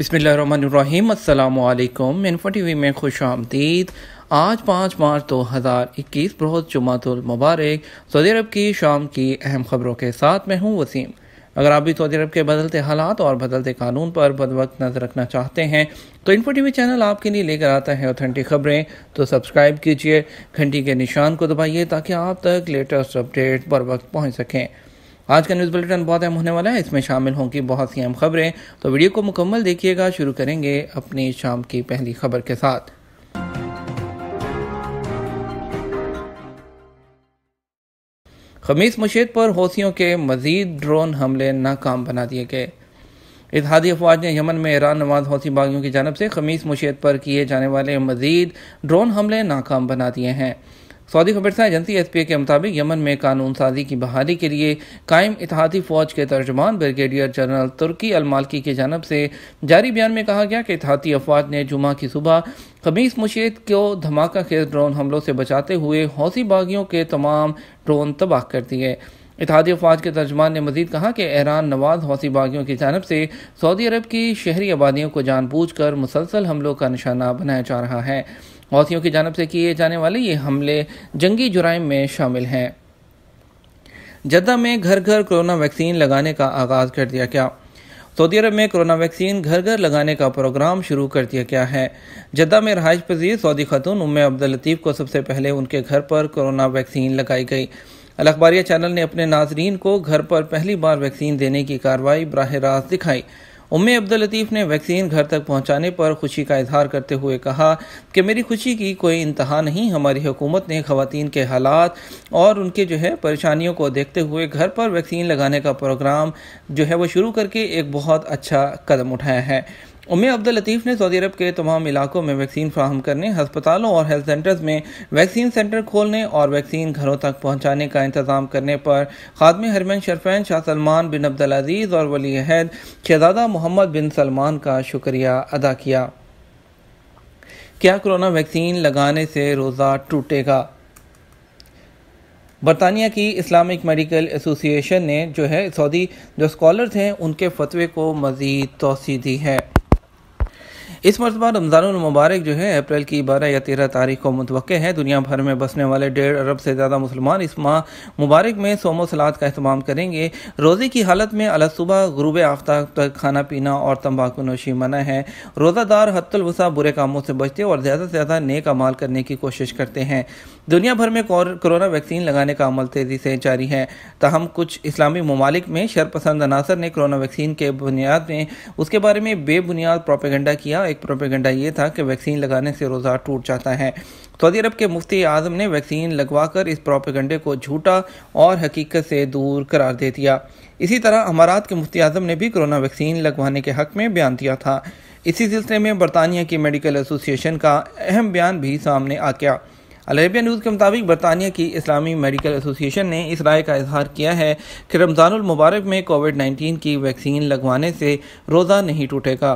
बसमिलकुम info T V में खुश आमदीद आज पाँच मार्च दो हज़ार इक्कीस बहुत जुमातुलमबारक सऊदी अरब की शाम की अहम खबरों के साथ मैं हूँ वसीम अगर आप भी सऊदी अरब के बदलते हालात और बदलते कानून पर वक्त नज़र रखना चाहते हैं तो इन्फो टीवी चैनल आपके लिए लेकर आता है ऑथेंटिक खबरें तो सब्सक्राइब कीजिए घंटी के निशान को दबाइए ताकि आप तक लेटेस्ट अपडेट बर वक्त पहुँच सकें आज का न्यूज़ बुलेटिन बहुत अहम होने वाला है इसमें शामिल होंगी बहुत सी अहम खबरें तो वीडियो को मुकम्मल देखिएगा शुरू करेंगे अपनी शाम की पहली खबर के साथ खमीस मुशीद पर हौसियों के मजीद ड्रोन हमले नाकाम बना दिए गए इतिहादी अफवाज ने यमन में ईरान नवाज हौसी बागियों की जानब से खमीस मुशीद पर किए जाने वाले मजीद ड्रोन हमले नाकाम बना दिए हैं सऊदी खबरसा एजेंसी एस पी ए के मुताबिक यमन में कानून साजी की बहाली के लिए कायम इतिहादी फौज के तर्जमान ब्रिगेडियर जनरल तुर्की अलमालकी की जानब से जारी बयान में कहा गया कि इतिहादी अफवाज ने जुमा की सुबह खमीस मुशीद को धमाका खेज ड्रोन हमलों से बचाते हुए हौसी बागियों के तमाम ड्रोन तबाह कर दिए इतिहादी अफवाज के तर्जमान ने मजीद कहा कि ईरान नवाज हौसी बागियों की जानब से सऊदी अरब की शहरी आबादियों को जानबूझ कर मुसलसल हमलों का निशाना बनाया जा रहा है हौसियों की जानब से किए जाने वाले ये हमले जंगी जुराइम में शामिल हैं जद्दा में घर घर कोरोना वैक्सीन लगाने का आगाज़ कर दिया गया सऊदी अरब में कोरोना वैक्सीन घर घर लगाने का प्रोग्राम शुरू कर दिया गया है जद्दा में रहायश पजीर सऊदी खातून उम्मे अब्दुल लतीफ़ को सबसे पहले उनके घर पर कोरोना वैक्सीन लगाई गई अखबारिया चैनल ने अपने नाजरीन को घर पर पहली बार वैक्सीन देने की कार्रवाई बरह रास्त दिखाई उम्मे अब्दुल लतीफ़ ने वैक्सीन घर तक पहुंचाने पर खुशी का इजहार करते हुए कहा कि मेरी खुशी की कोई इंतहा नहीं हमारी हुकूमत ने खातन के हालात और उनके जो है परेशानियों को देखते हुए घर पर वैक्सीन लगाने का प्रोग्राम जो है वो शुरू करके एक बहुत अच्छा कदम उठाया है उमे अब्दुल लतीफ़ ने सऊदी अरब के तमाम इलाकों में वैक्सीन फ्राहम करने हस्पतालों और हेल्थ सेंटर्स में वैक्सीन सेंटर खोलने और वैक्सीन घरों तक पहुँचाने का इंतजाम करने पर खादम हरमैन शरफैन शाह सलमान बिन अब्दुल अजीज़ और वली अहद शहजादा मोहम्मद बिन सलमान का शुक्रिया अदा किया क्या कोरोना वैक्सीन लगाने से रोज़ा टूटेगा बरतानिया की इस्लामिक मेडिकल एसोसिएशन ने जो है सऊदी जो स्कॉलर्स हैं उनके फतवे को मज़ीद तोसी दी है इस मरतबा मुबारक जो है अप्रैल की बारह या तेरह तारीख को मुतव है दुनिया भर में बसने वाले डेढ़ अरब से ज़्यादा मुसलमान इस माह मुबारक में सोमो सलाद का अहतमाम करेंगे रोज़े की हालत में अला सुबह गुरूब आफ्ताब तक खाना पीना और तम्बाकू नोशी मना है रोज़ादार हतलवसा बुरे कामों से बचते और ज़्यादा से ज़्यादा नेक अमाल करने की कोशिश करते हैं दुनिया भर में कोरोना वैक्सीन लगाने का अमल तेज़ी से जारी है तहम कुछ इस्लामी ममालिक में शरपसंद अनासर ने कोरोना वैक्सीन के बुनियाद में उसके बारे में बेबुनियाद प्रोपेगेंडा किया एक प्रोपेगेंडा ये था कि वैक्सीन लगाने से रोज़ा टूट जाता है सऊदी अरब के मुफ्ती आजम ने वैक्सीन लगवाकर इस प्रोपेगेंडे को झूठा और हकीकत से दूर करार दे दिया इसी तरह अमारात के मुफ्ती आजम ने भी कोरोना वैक्सीन लगवाने के हक में बयान दिया था इसी सिलसिले में बरतानिया की मेडिकल एसोसिएशन का अहम बयान भी सामने आ गया अलेबिया न्यूज़ के मुताबिक बरतानिया की इस्लामी मेडिकल एसोसिएशन ने इस राय का इजहार किया है कि रमज़ानमबारक में कोविड नाइन्टीन की वैक्सीन लगवाने से रोज़ा नहीं टूटेगा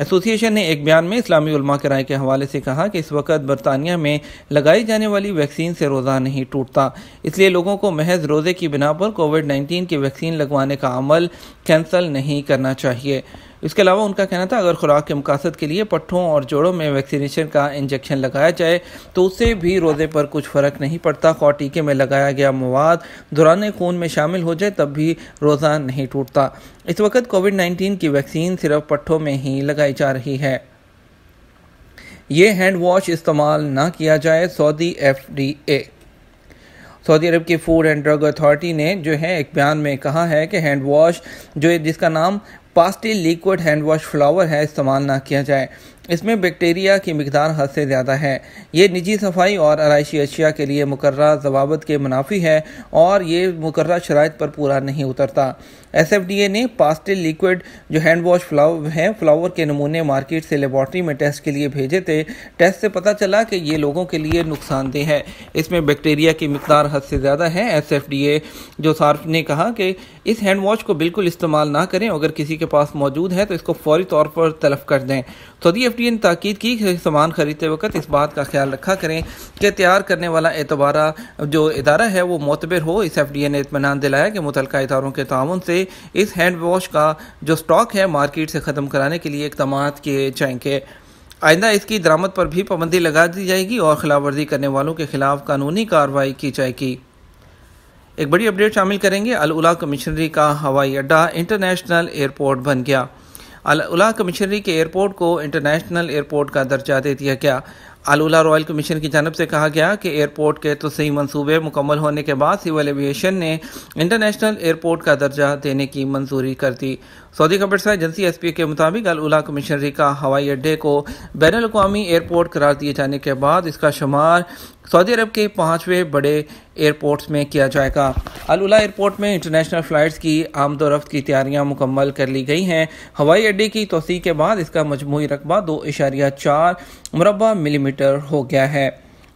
एसोसिएशन ने एक बयान में इस्लामी उलमा के राय के हवाले से कहा कि इस वक्त बरतानिया में लगाई जाने वाली वैक्सीन से रोज़ा नहीं टूटता इसलिए लोगों को महज रोज़े की बिना पर कोविड नाइन्टीन की वैक्सीन लगवाने का अमल कैंसल नहीं करना चाहिए इसके अलावा उनका कहना था अगर खुराक के मकासद के लिए पट्ठों और जोड़ों में वैक्सीनेशन का इंजेक्शन लगाया जाए तो उससे भी रोज़े पर कुछ फ़र्क नहीं पड़ता खौ टीके में लगाया गया मवाद दौरान खून में शामिल हो जाए तब भी रोज़ा नहीं टूटता इस वक्त कोविड नाइन्टीन की वैक्सीन सिर्फ पट्ठों में ही लगाई जा रही है ये हैंड वॉश इस्तेमाल ना किया जाए Saudi F D A Saudi Arab की फूड एंड ड्रग अथॉरिटी ने जो है एक बयान में कहा है कि हैंड वॉश जो जिसका नाम पास्टी लिक्विड हैंड वॉश फ्लावर है इस्तेमाल ना किया जाए इसमें बैक्टीरिया की मकदार हद से ज़्यादा है ये निजी सफाई और आरइशी अशिया के लिए मुकर जवाबत के मुनाफी है और ये मुकर शराइ पर पूरा नहीं उतरता एस एफ डी ए ने पास्टिल लिक्विड जो हैंड वॉश फ्लावर है फ्लावर के नमूने मार्केट से लेबॉर्ट्री में टेस्ट के लिए भेजे थे टेस्ट से पता चला कि ये लोगों के लिए नुकसानदेह है इसमें बैक्टीरिया की मकदार हद से ज़्यादा है एस एफ डी ए जो सार्फ ने कहा कि इस हैंड वॉश को बिल्कुल इस्तेमाल ना करें अगर किसी के पास मौजूद है तो इसको फौरी तौर पर तलफ कर दें सऊदी सेफ्टी ने ताकीद की सामान खरीदते वक्त इस बात का ख्याल रखा करें कि तैयार करने वाला एतबारा जो इदारा है वो मोतबर हो इस एफ डी ए ने इतमान दिलाया कि मुतल इदारों के ताउन से इस हैंड वॉश का जो स्टॉक है मार्केट से ख़त्म कराने के लिए इकदाम किए जाएंगे आइंदा इसकी दरामद पर भी पाबंदी लगा दी जाएगी और खिलाफ वर्जी करने वालों के खिलाफ कानूनी कार्रवाई की जाएगी एक बड़ी अपडेट शामिल करेंगे अलउला कमिश्नरी का हवाई अड्डा इंटरनेशनल एयरपोर्ट बन गया अलउला कमिश्नरी के एयरपोर्ट को इंटरनेशनल एयरपोर्ट का दर्जा दे दिया गया अलउला रॉयल कमीशन की जानब से कहा गया कि एयरपोर्ट के सही मनसूबे मुकम्मल होने के बाद सिविल एविएशन ने इंटरनेशनल एयरपोर्ट का दर्जा देने की मंजूरी कर दी सऊदी कपड़सा एजेंसी एस पी के मुताबिक अलउला कमिश्नरी का हवाई अड्डे को बैन अवी एयरपोर्ट करार दिए जाने के बाद इसका शुमार सऊदी अरब के पाँचवें बड़े एयरपोर्ट्स में किया जाएगा अलूला एयरपोर्ट में इंटरनेशनल फ़्लाइट्स की आमदोरफ्त की तैयारियां मुकम्मल कर ली गई हैं हवाई अड्डे की तोसी के बाद इसका मजमू रकबा दो इशारिया चार मुरबा मिलीमीटर हो गया है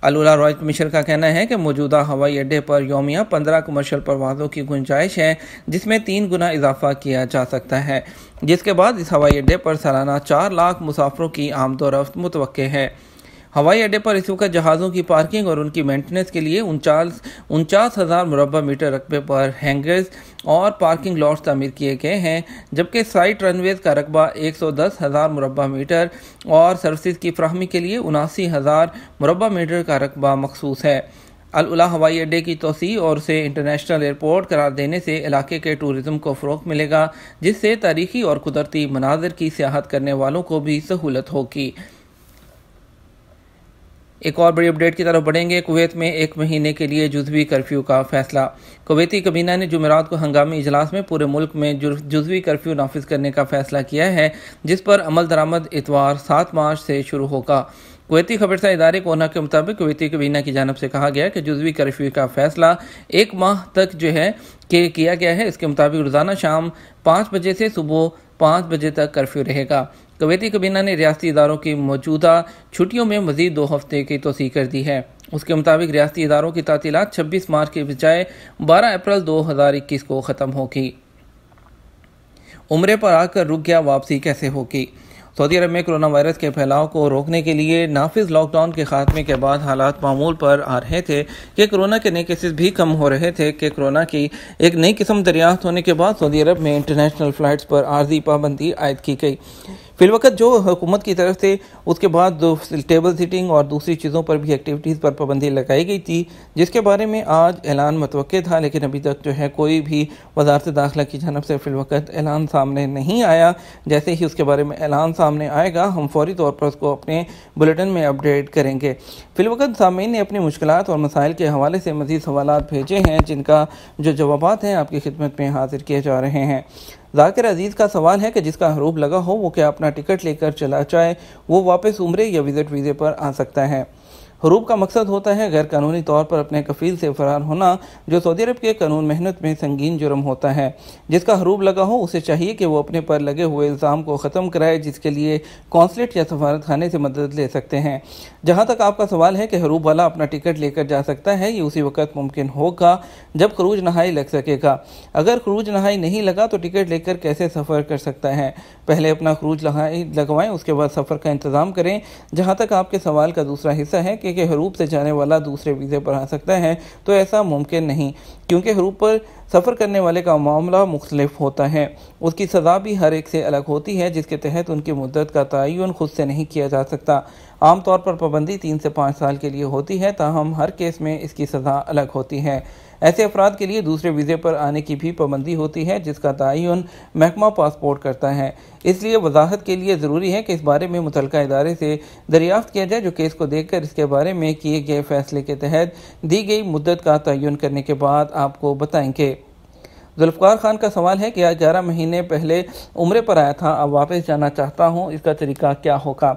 अलूला रॉयल कमीशन का कहना है कि मौजूदा हवाई अड्डे पर योमिया पंद्रह कमर्शल परवाज़ों की गुंजाइश है जिसमें तीन गुना इजाफा किया जा सकता है जिसके बाद इस हवाई अड्डे पर सालाना चार लाख मुसाफरों की आमदोरफ्त मुतव है हवाई अड्डे पर इस वक्त जहाज़ों की पार्किंग और उनकी मेंटेनेंस के लिए उनचास उनचास हज़ार मुरबा मीटर रकबे पर हैंगर्स और पार्किंग लॉट्स तमीर किए गए हैं जबकि साइट रनवेज का रकबा एक सौ दस हज़ार मुरबा मीटर और सर्विस की फ्राहमी के लिए उनासी हज़ार मुरबा मीटर का रकबा मखसूस है अलउला हवाई अड्डे की तोसी और उसे इंटरनेशनल एयरपोर्ट करार देने से इलाके के टूरिज्म को फ़रोग मिलेगा जिससे तारीखी और कुदरती मनाजर की सियाहत करने वालों को भी सहूलत होगी एक और बड़ी अपडेट की तरफ बढ़ेंगे कुवैत में एक महीने के लिए जुजवी कर्फ्यू का फैसला कुवैती कबीना ने जुमेरात को हंगामी इजलास में पूरे मुल्क में जुजवी कर्फ्यू नाफिज करने का फैसला किया है जिस पर अमल दरामद इतवार सात मार्च से शुरू होगा कुवैती खबरसा इदारे कोना के मुताबिक कुवैती कबीना की जानब से कहा गया कि जुजवी कर्फ्यू का फैसला एक माह तक जो है के किया गया है इसके मुताबिक रोज़ाना शाम पाँच बजे से सुबह पाँच बजे तक कर्फ्यू रहेगा कवैती काबीना ने रियाती इदारों की मौजूदा छुट्टियों में मजीद दो हफ्ते की तोसी कर दी है उसके मुताबिक रियाती इदारों की तातीलत छब्बीस मार्च के बजाय बारह अप्रैल दो हज़ार इक्कीस को ख़त्म होगी उम्र पर आकर रुक गया वापसी कैसे होगी सऊदी अरब में कोरोना वायरस के फैलाव को रोकने के लिए नाफिज लॉकडाउन के खात्मे के बाद हालात मामूल पर आ रहे थे कि कोरोना के नए केसेस भी कम हो रहे थे कि कोरोना की एक नई किस्म दरियाफ्त होने के बाद सऊदी अरब में इंटरनेशनल फ़्लाइट्स पर आर्जी पाबंदी आयद की गई फिल वक्त जो हुकूमत की तरफ से उसके बाद टेबल सीटिंग और दूसरी चीज़ों पर भी एक्टिविटीज़ पर पाबंदी लगाई गई थी जिसके बारे में आज ऐलान मतव था लेकिन अभी तक जो है कोई भी वजारत दाखिला की जानब से फिल वक्त ऐलान सामने नहीं आया जैसे ही उसके बारे में ऐलान सामने आएगा हम फौरी तौर पर उसको अपने बुलेटिन में अपडेट करेंगे फिल वक्त सामीन ने अपनी मुश्किल और मसाइल के हवाले से मजीद सवाल भेजे हैं जिनका जो जवाब हैं आपकी खिदमत में हाजिर किए जा रहे हैं जाकिर अजीज़ का सवाल है कि जिसका हरूप लगा हो वो क्या अपना टिकट लेकर चला जाए वो वापस उम्र या विज़िट वीज़े पर आ सकता है हरूब का मकसद होता है गैर कानूनी तौर पर अपने कफील से फरार होना जो सऊदी अरब के कानून मेहनत में संगीन जुर्म होता है जिसका हरूब लगा हो उसे चाहिए कि वो अपने पर लगे हुए इल्ज़ाम को ख़त्म कराए जिसके लिए कौंसलेट या सफारत खाने से मदद ले सकते हैं जहाँ तक आपका सवाल है कि हरूब वाला अपना टिकट लेकर जा सकता है ये उसी वक्त मुमकिन होगा जब खरूज नहाई लग सकेगा अगर खरूज नहाई नहीं लगा तो टिकट लेकर कैसे सफ़र कर सकता है पहले अपना खरूज लगाएं लगवाएं उसके बाद सफ़र का इंतज़ाम करें जहाँ तक आपके सवाल का दूसरा हिस्सा है कि तरीके के हरूप से जाने वाला दूसरे वीज़े पर आ सकता है तो ऐसा मुमकिन नहीं क्योंकि हरूप पर सफ़र करने वाले का मामला मुख्तलिफ होता है उसकी सज़ा भी हर एक से अलग होती है जिसके तहत उनकी मुद्दत का तयन खुद से नहीं किया जा सकता आम तौर पर पाबंदी तीन से पाँच साल के लिए होती है ताहम हर केस में इसकी सज़ा अलग होती है ऐसे अफराद के लिए दूसरे वीज़े पर आने की भी पाबंदी होती है जिसका तयन महकमा पासपोर्ट करता है इसलिए वजाहत के लिए ज़रूरी है कि इस बारे में मुतल इदारे से दरियाफ्त किया जाए जो केस को देखकर इसके बारे में किए गए फैसले के तहत दी गई मुद्दत का तयन करने के बाद आपको बताएंगे जुल्फ़ार खान का सवाल है कि आज ग्यारह महीने पहले उम्र पर आया था अब वापस जाना चाहता हूँ इसका तरीका क्या होगा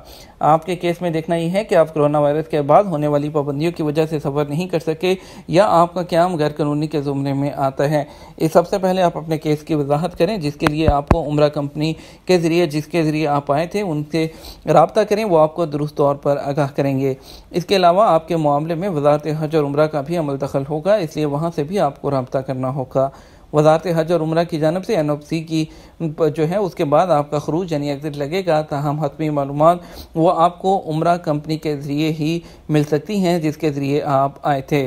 आपके केस में देखना यह है कि आप कोरोना वायरस के बाद होने वाली पाबंदियों की वजह से सफ़र नहीं कर सके या आपका क्याम गैर कानूनी के ज़ुमरे में आता है इस सबसे पहले आप अपने केस की वजाहत करें जिसके लिए आपको उम्र कंपनी के ज़रिए जिसके ज़रिए आप आए थे उनसे रबता करें वो आपको दुरुस्त तौर पर आगाह करेंगे इसके अलावा आपके मामले में वजारत हज और उम्र का भी अमल दखल होगा इसलिए वहाँ से भी आपको रबता करना होगा वजारत हज और उम्र की जानब से एन ओ सी की जो है उसके बाद आपका खरूज यानी एग्ज़िट लगेगा तहम हतमी मालूम वह आपको उम्र कंपनी के ज़रिए ही मिल सकती हैं जिसके ज़रिए आप आए थे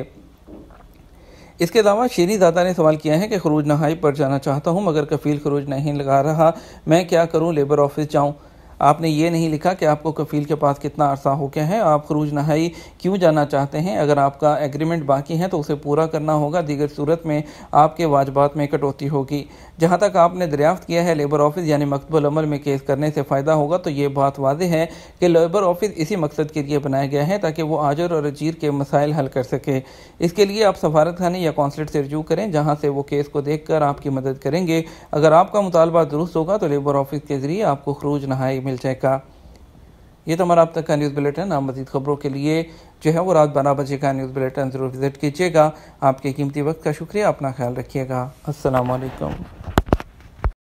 इसके अलावा शेरी दादा ने सवाल किया है कि खरूज नहाई पर जाना चाहता हूँ मगर कफील खरूज नहीं लगा रहा मैं क्या करूँ लेबर ऑफिस जाऊँ आपने ये नहीं लिखा कि आपको कफ़ील के पास कितना अरसा हो गया है आप खरूज नहाई क्यों जाना चाहते हैं अगर आपका एग्रीमेंट बाकी है तो उसे पूरा करना होगा दीगर सूरत में आपके वाजबात में कटौती होगी जहाँ तक आपने दरियाफ्त किया है लेबर ऑफिस यानी मकतबल अमल में केस करने से फ़ायदा होगा तो ये बात वाज है कि लेबर ऑफिस इसी मकसद के लिए बनाया गया है ताकि वो आजर और अजीर के मसाइल हल कर सके इसके लिए आप सफारत खाने या कौंसलेट से रजू करें जहाँ से वो केस को देख कर आपकी मदद करेंगे अगर आपका मुतालबा दुरुस्त होगा तो लेबर ऑफिस के ज़रिए आपको खरूज नहाई मिल जाएगा ये तो हमारा अब तक का न्यूज़ बुलेटिन आप मजीद खबरों के लिए जो है वो रात बारह बजे का न्यूज़ बुलेटिन ज़रूर विज़िट कीजिएगा आपके कीमती वक्त का शुक्रिया अपना ख्याल रखिएगा असलकम